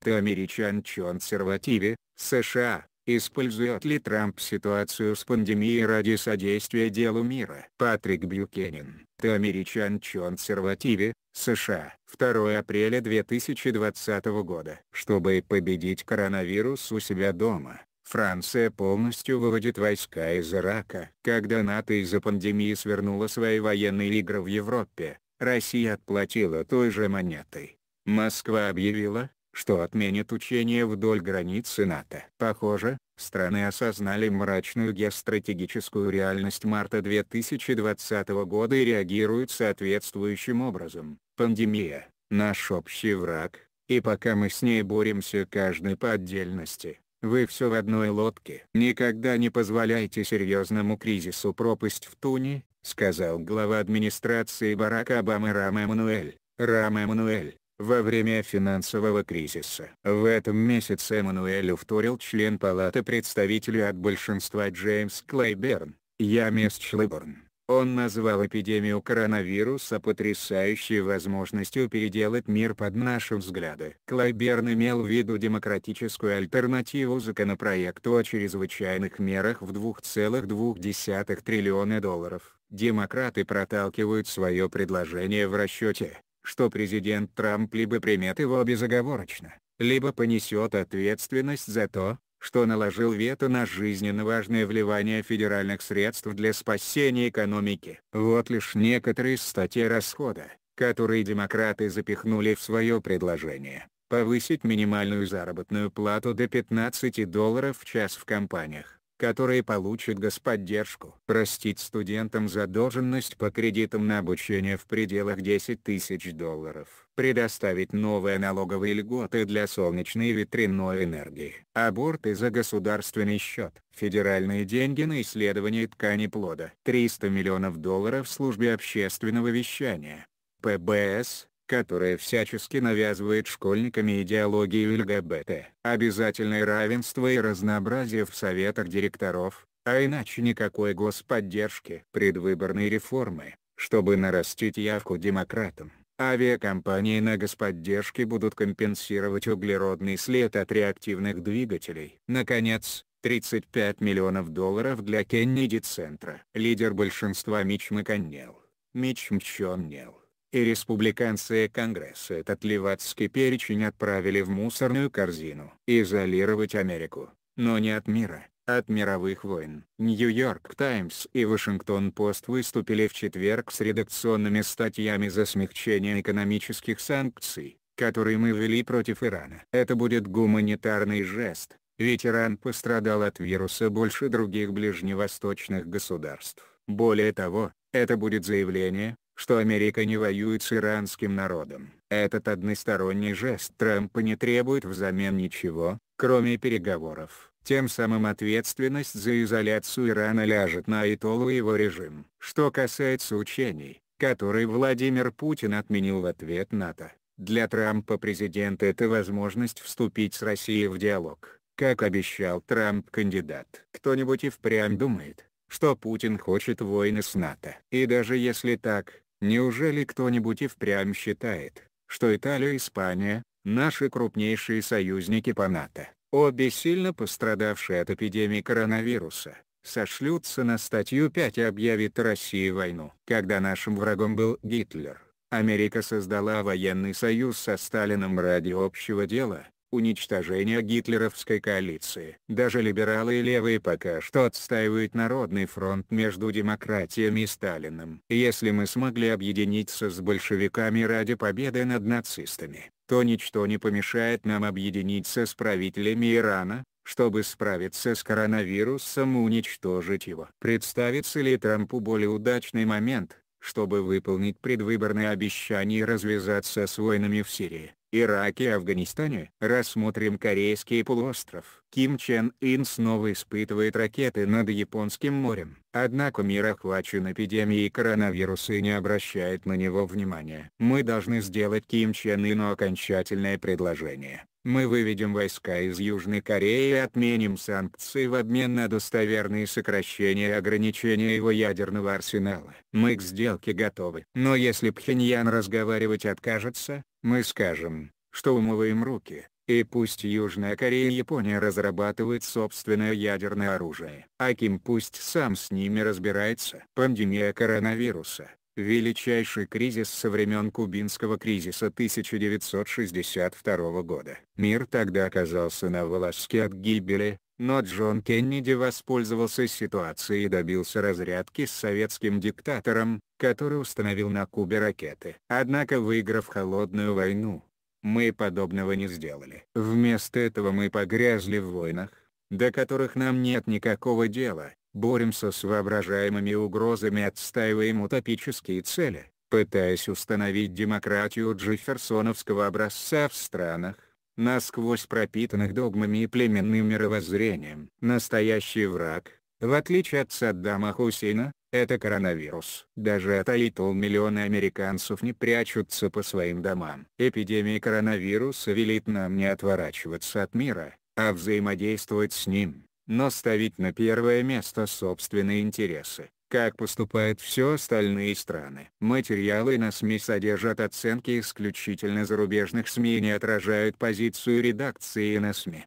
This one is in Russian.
ты американ консервативе, США, использует ли Трамп ситуацию с пандемией ради содействия делу мира? Патрик Бьюкенин ты американ консервативе, США, 2 апреля 2020 года. Чтобы победить коронавирус у себя дома, Франция полностью выводит войска из Ирака. Когда НАТО из-за пандемии свернула свои военные игры в Европе, Россия отплатила той же монетой. Москва объявила, что отменит учения вдоль границы НАТО. Похоже, страны осознали мрачную геостратегическую реальность марта 2020 года и реагируют соответствующим образом. Пандемия – наш общий враг, и пока мы с ней боремся каждый по отдельности, вы все в одной лодке. Никогда не позволяйте серьезному кризису пропасть в туне, сказал глава администрации Барака Обамы Рам Эммануэль. Рам Эммануэль, во время финансового кризиса. В этом месяце Эммануэль вторил член Палаты представителей от большинства Джеймс Клейберн, Ямис Шлейберн. Он назвал эпидемию коронавируса потрясающей возможностью переделать мир под наши взгляды. Клайберн имел в виду демократическую альтернативу законопроекту о чрезвычайных мерах в 2,2 триллиона долларов. Демократы проталкивают свое предложение в расчете, что президент Трамп либо примет его безоговорочно, либо понесет ответственность за то, что наложил вето на жизненно важное вливание федеральных средств для спасения экономики. Вот лишь некоторые статьи расхода, которые демократы запихнули в свое предложение. Повысить минимальную заработную плату до 15 долларов в час в компаниях которые получат господдержку. Простить студентам задолженность по кредитам на обучение в пределах 10 тысяч долларов. Предоставить новые налоговые льготы для солнечной и ветряной энергии. Аборты за государственный счет. Федеральные деньги на исследование ткани плода. 300 миллионов долларов службе общественного вещания. ПБС которая всячески навязывает школьникам идеологию ЛГБТ, обязательное равенство и разнообразие в советах директоров, а иначе никакой господдержки. Предвыборные реформы, чтобы нарастить явку демократам. Авиакомпании на господдержке будут компенсировать углеродный след от реактивных двигателей. Наконец, 35 миллионов долларов для Кеннеди-центра. Лидер большинства Мич Маконнел. Мич Мчоннел и республиканцы Конгресса этот левацкий перечень отправили в мусорную корзину. Изолировать Америку, но не от мира, а от мировых войн. Нью-Йорк Таймс и Вашингтон Пост выступили в четверг с редакционными статьями за смягчение экономических санкций, которые мы ввели против Ирана. Это будет гуманитарный жест, ведь Иран пострадал от вируса больше других ближневосточных государств. Более того, это будет заявление, что Америка не воюет с иранским народом. Этот односторонний жест Трампа не требует взамен ничего, кроме переговоров. Тем самым ответственность за изоляцию Ирана ляжет на Айтолу и его режим. Что касается учений, которые Владимир Путин отменил в ответ НАТО, для Трампа президента это возможность вступить с Россией в диалог. Как обещал Трамп кандидат. Кто-нибудь и впрямь думает, что Путин хочет войны с НАТО. И даже если так, Неужели кто-нибудь и впрямь считает, что Италия и Испания, наши крупнейшие союзники по НАТО, обе сильно пострадавшие от эпидемии коронавируса, сошлются на статью 5 и объявит России войну. Когда нашим врагом был Гитлер, Америка создала военный союз со Сталином ради общего дела, уничтожения гитлеровской коалиции. Даже либералы и левые пока что отстаивают Народный фронт между демократиями и Сталиным. Если мы смогли объединиться с большевиками ради победы над нацистами, то ничто не помешает нам объединиться с правителями Ирана, чтобы справиться с коронавирусом и уничтожить его. Представится ли Трампу более удачный момент, чтобы выполнить предвыборные обещания и развязаться с войнами в Сирии, Ираке и Афганистане. Рассмотрим Корейский полуостров. Ким Чен Ин снова испытывает ракеты над Японским морем. Однако мир охвачен эпидемией коронавируса и не обращает на него внимания. Мы должны сделать Ким Чен Ину окончательное предложение. Мы выведем войска из Южной Кореи и отменим санкции в обмен на достоверные сокращения и ограничения его ядерного арсенала. Мы к сделке готовы. Но если Пхеньян разговаривать откажется, мы скажем, что умываем руки. И пусть Южная Корея и Япония разрабатывают собственное ядерное оружие. А Ким пусть сам с ними разбирается. Пандемия коронавируса величайший кризис со времен кубинского кризиса 1962 года. Мир тогда оказался на волоске от гибели, но Джон Кеннеди воспользовался ситуацией и добился разрядки с советским диктатором, который установил на Кубе ракеты. Однако выиграв холодную войну, мы подобного не сделали. Вместо этого мы погрязли в войнах, до которых нам нет никакого дела, боремся с воображаемыми угрозами отстаиваем утопические цели, пытаясь установить демократию джефферсоновского образца в странах, насквозь пропитанных догмами и племенным мировоззрением. Настоящий враг, в отличие от Саддама Хусейна, это коронавирус. Даже от Аитл миллионы американцев не прячутся по своим домам. Эпидемия коронавируса велит нам не отворачиваться от мира, а взаимодействовать с ним но ставить на первое место собственные интересы, как поступают все остальные страны. Материалы на СМИ содержат оценки исключительно зарубежных СМИ и не отражают позицию редакции на СМИ.